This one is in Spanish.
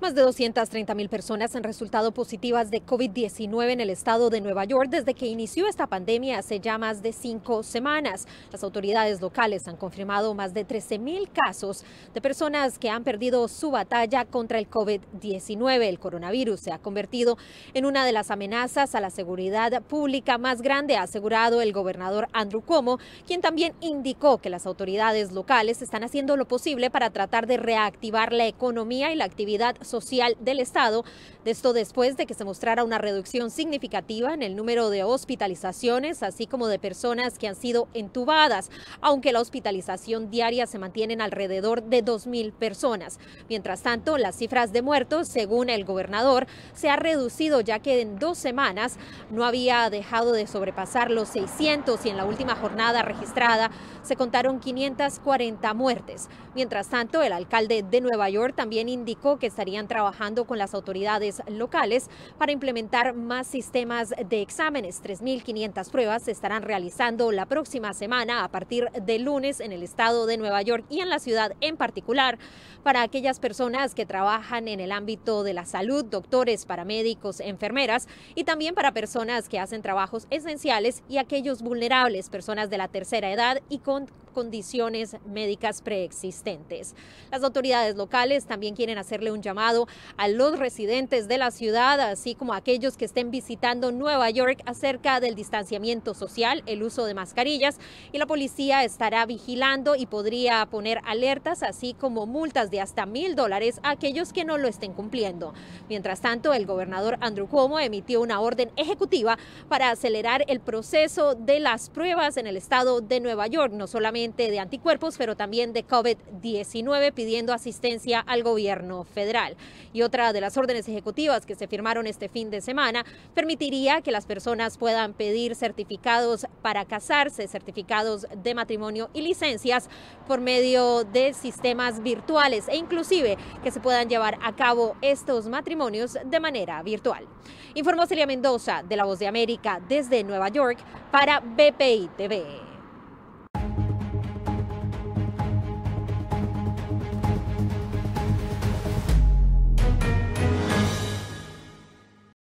Más de 230 mil personas han resultado positivas de COVID-19 en el estado de Nueva York desde que inició esta pandemia hace ya más de cinco semanas. Las autoridades locales han confirmado más de 13 mil casos de personas que han perdido su batalla contra el COVID-19. El coronavirus se ha convertido en una de las amenazas a la seguridad pública más grande, ha asegurado el gobernador Andrew Cuomo, quien también indicó que las autoridades locales están haciendo lo posible para tratar de reactivar la economía y la actividad Social del Estado. De esto después de que se mostrara una reducción significativa en el número de hospitalizaciones, así como de personas que han sido entubadas, aunque la hospitalización diaria se mantiene en alrededor de 2.000 personas. Mientras tanto, las cifras de muertos, según el gobernador, se ha reducido ya que en dos semanas no había dejado de sobrepasar los 600 y en la última jornada registrada se contaron 540 muertes. Mientras tanto, el alcalde de Nueva York también indicó que estaría trabajando con las autoridades locales para implementar más sistemas de exámenes. 3.500 pruebas se estarán realizando la próxima semana a partir de lunes en el estado de Nueva York y en la ciudad en particular para aquellas personas que trabajan en el ámbito de la salud, doctores, paramédicos, enfermeras y también para personas que hacen trabajos esenciales y aquellos vulnerables, personas de la tercera edad y con condiciones médicas preexistentes. Las autoridades locales también quieren hacerle un llamado a los residentes de la ciudad, así como a aquellos que estén visitando Nueva York acerca del distanciamiento social, el uso de mascarillas y la policía estará vigilando y podría poner alertas, así como multas de hasta mil dólares a aquellos que no lo estén cumpliendo. Mientras tanto, el gobernador Andrew Cuomo emitió una orden ejecutiva para acelerar el proceso de las pruebas en el estado de Nueva York, no solamente de anticuerpos, pero también de COVID-19, pidiendo asistencia al gobierno federal. Y otra de las órdenes ejecutivas que se firmaron este fin de semana permitiría que las personas puedan pedir certificados para casarse, certificados de matrimonio y licencias por medio de sistemas virtuales e inclusive que se puedan llevar a cabo estos matrimonios de manera virtual. Informó Celia Mendoza de La Voz de América desde Nueva York para BPI TV.